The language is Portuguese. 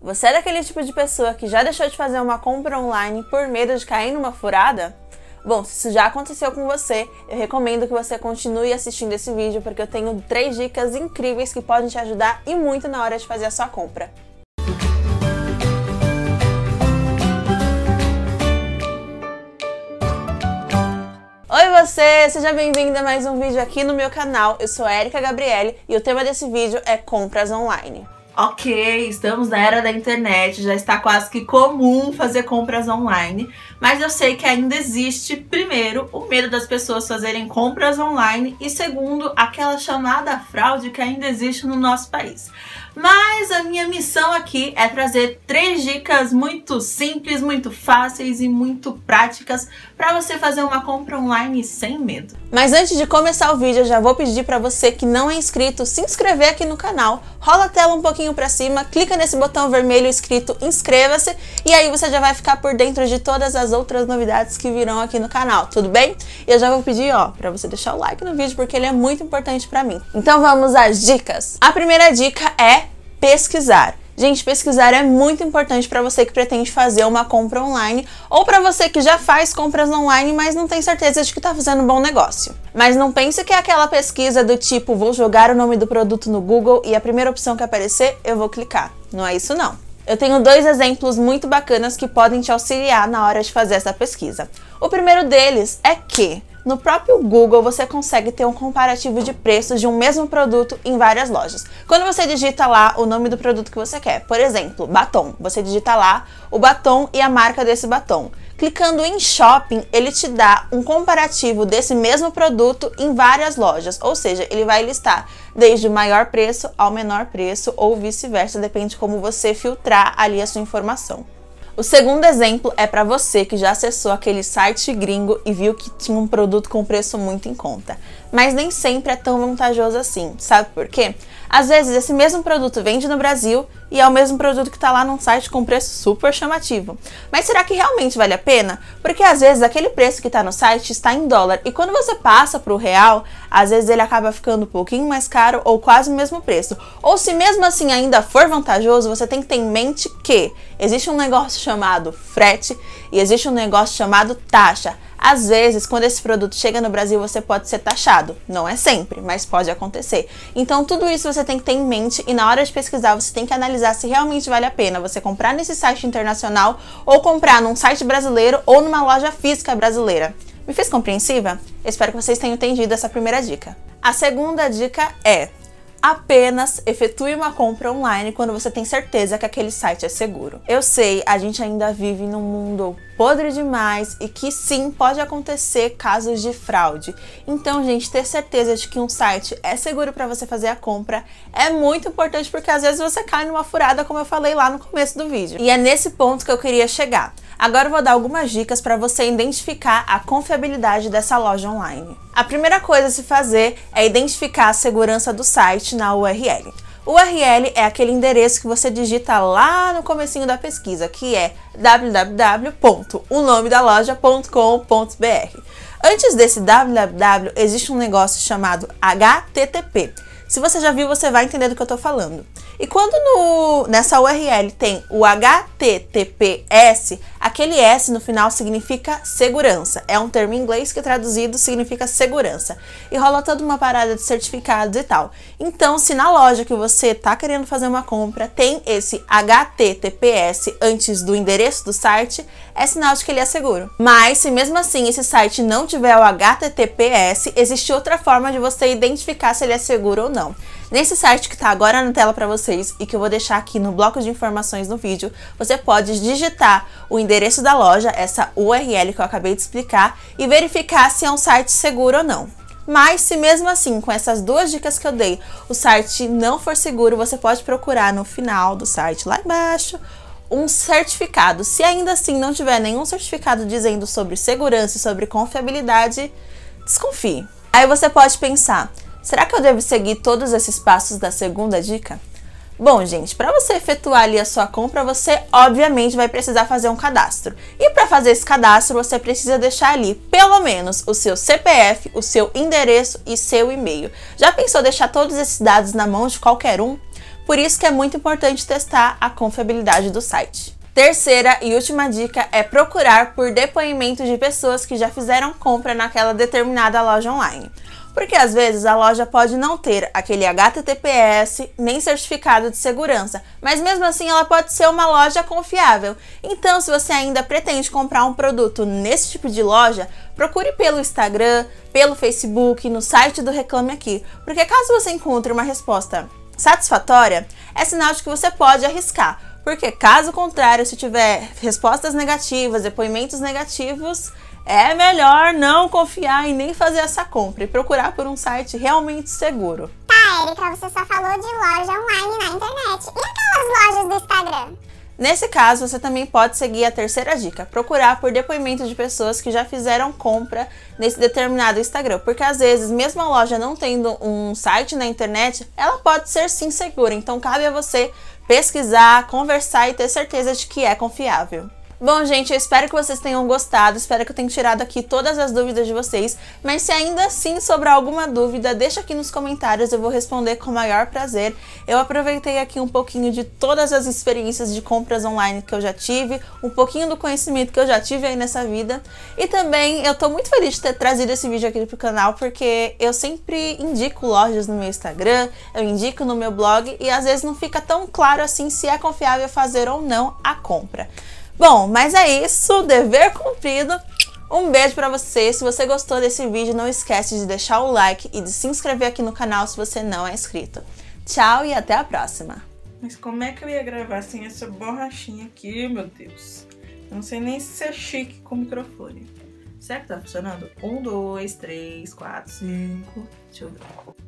Você é daquele tipo de pessoa que já deixou de fazer uma compra online por medo de cair numa furada? Bom, se isso já aconteceu com você, eu recomendo que você continue assistindo esse vídeo porque eu tenho três dicas incríveis que podem te ajudar e muito na hora de fazer a sua compra. Oi você, seja bem vindo a mais um vídeo aqui no meu canal. Eu sou Erika Gabriele e o tema desse vídeo é compras online ok, estamos na era da internet, já está quase que comum fazer compras online, mas eu sei que ainda existe, primeiro, o medo das pessoas fazerem compras online e, segundo, aquela chamada fraude que ainda existe no nosso país. Mas a minha missão aqui é trazer três dicas muito simples, muito fáceis e muito práticas para você fazer uma compra online sem medo. Mas antes de começar o vídeo, eu já vou pedir para você que não é inscrito se inscrever aqui no canal. Rola a tela um pouquinho para cima, clica nesse botão vermelho escrito inscreva-se e aí você já vai ficar por dentro de todas as outras novidades que virão aqui no canal, tudo bem? Eu já vou pedir, ó, para você deixar o like no vídeo porque ele é muito importante para mim. Então vamos às dicas. A primeira dica é pesquisar. Gente, pesquisar é muito importante para você que pretende fazer uma compra online ou para você que já faz compras online, mas não tem certeza de que está fazendo um bom negócio. Mas não pense que é aquela pesquisa do tipo vou jogar o nome do produto no Google e a primeira opção que aparecer eu vou clicar. Não é isso não. Eu tenho dois exemplos muito bacanas que podem te auxiliar na hora de fazer essa pesquisa. O primeiro deles é que no próprio Google você consegue ter um comparativo de preços de um mesmo produto em várias lojas. Quando você digita lá o nome do produto que você quer, por exemplo, batom, você digita lá o batom e a marca desse batom. Clicando em shopping, ele te dá um comparativo desse mesmo produto em várias lojas, ou seja, ele vai listar desde o maior preço ao menor preço ou vice-versa, depende de como você filtrar ali a sua informação. O segundo exemplo é para você que já acessou aquele site gringo e viu que tinha um produto com preço muito em conta. Mas nem sempre é tão vantajoso assim, sabe por quê? Às vezes esse mesmo produto vende no Brasil e é o mesmo produto que está lá num site com preço super chamativo. Mas será que realmente vale a pena? Porque às vezes aquele preço que está no site está em dólar e quando você passa para o real, às vezes ele acaba ficando um pouquinho mais caro ou quase o mesmo preço. Ou se mesmo assim ainda for vantajoso, você tem que ter em mente que existe um negócio chamado frete e existe um negócio chamado taxa. Às vezes, quando esse produto chega no Brasil, você pode ser taxado. Não é sempre, mas pode acontecer. Então, tudo isso você tem que ter em mente e na hora de pesquisar, você tem que analisar se realmente vale a pena você comprar nesse site internacional ou comprar num site brasileiro ou numa loja física brasileira. Me fez compreensiva? Espero que vocês tenham entendido essa primeira dica. A segunda dica é apenas efetue uma compra online quando você tem certeza que aquele site é seguro. Eu sei, a gente ainda vive num mundo podre demais e que sim, pode acontecer casos de fraude. Então, gente, ter certeza de que um site é seguro para você fazer a compra é muito importante porque às vezes você cai numa furada, como eu falei lá no começo do vídeo. E é nesse ponto que eu queria chegar. Agora eu vou dar algumas dicas para você identificar a confiabilidade dessa loja online. A primeira coisa a se fazer é identificar a segurança do site na URL. URL é aquele endereço que você digita lá no comecinho da pesquisa, que é www.unomedaloja.com.br. Antes desse www, existe um negócio chamado HTTP se você já viu, você vai entender do que eu estou falando. E quando no, nessa URL tem o HTTPS, aquele S no final significa segurança. É um termo em inglês que traduzido significa segurança. E rola toda uma parada de certificados e tal. Então, se na loja que você está querendo fazer uma compra tem esse HTTPS antes do endereço do site, é sinal de que ele é seguro. Mas se mesmo assim esse site não tiver o HTTPS, existe outra forma de você identificar se ele é seguro ou não não. Nesse site que está agora na tela para vocês e que eu vou deixar aqui no bloco de informações no vídeo, você pode digitar o endereço da loja, essa URL que eu acabei de explicar, e verificar se é um site seguro ou não. Mas se mesmo assim, com essas duas dicas que eu dei, o site não for seguro, você pode procurar no final do site, lá embaixo, um certificado. Se ainda assim não tiver nenhum certificado dizendo sobre segurança e sobre confiabilidade, desconfie. Aí você pode pensar, Será que eu devo seguir todos esses passos da segunda dica? Bom, gente, para você efetuar ali a sua compra, você obviamente vai precisar fazer um cadastro. E para fazer esse cadastro, você precisa deixar ali pelo menos o seu CPF, o seu endereço e seu e-mail. Já pensou deixar todos esses dados na mão de qualquer um? Por isso que é muito importante testar a confiabilidade do site. Terceira e última dica é procurar por depoimentos de pessoas que já fizeram compra naquela determinada loja online porque às vezes a loja pode não ter aquele HTTPS nem certificado de segurança, mas mesmo assim ela pode ser uma loja confiável. Então, se você ainda pretende comprar um produto nesse tipo de loja, procure pelo Instagram, pelo Facebook, no site do Reclame Aqui, porque caso você encontre uma resposta satisfatória, é sinal de que você pode arriscar. Porque caso contrário, se tiver respostas negativas, depoimentos negativos, é melhor não confiar e nem fazer essa compra e procurar por um site realmente seguro. Tá, Erika, você só falou de loja online na internet. E aquelas lojas do Instagram? Nesse caso, você também pode seguir a terceira dica, procurar por depoimentos de pessoas que já fizeram compra nesse determinado Instagram, porque às vezes, mesmo a loja não tendo um site na internet, ela pode ser sim segura, então cabe a você pesquisar, conversar e ter certeza de que é confiável. Bom, gente, eu espero que vocês tenham gostado, espero que eu tenha tirado aqui todas as dúvidas de vocês, mas se ainda assim sobrar alguma dúvida, deixa aqui nos comentários, eu vou responder com o maior prazer. Eu aproveitei aqui um pouquinho de todas as experiências de compras online que eu já tive, um pouquinho do conhecimento que eu já tive aí nessa vida, e também eu tô muito feliz de ter trazido esse vídeo aqui pro canal, porque eu sempre indico lojas no meu Instagram, eu indico no meu blog, e às vezes não fica tão claro assim se é confiável fazer ou não a compra. Bom, mas é isso, dever cumprido. Um beijo para você. Se você gostou desse vídeo, não esquece de deixar o like e de se inscrever aqui no canal se você não é inscrito. Tchau e até a próxima. Mas como é que eu ia gravar sem essa borrachinha aqui, meu Deus? Não sei nem se é chique com o microfone. Será que tá funcionando? Um, dois, três, quatro, cinco. Deixa eu ver.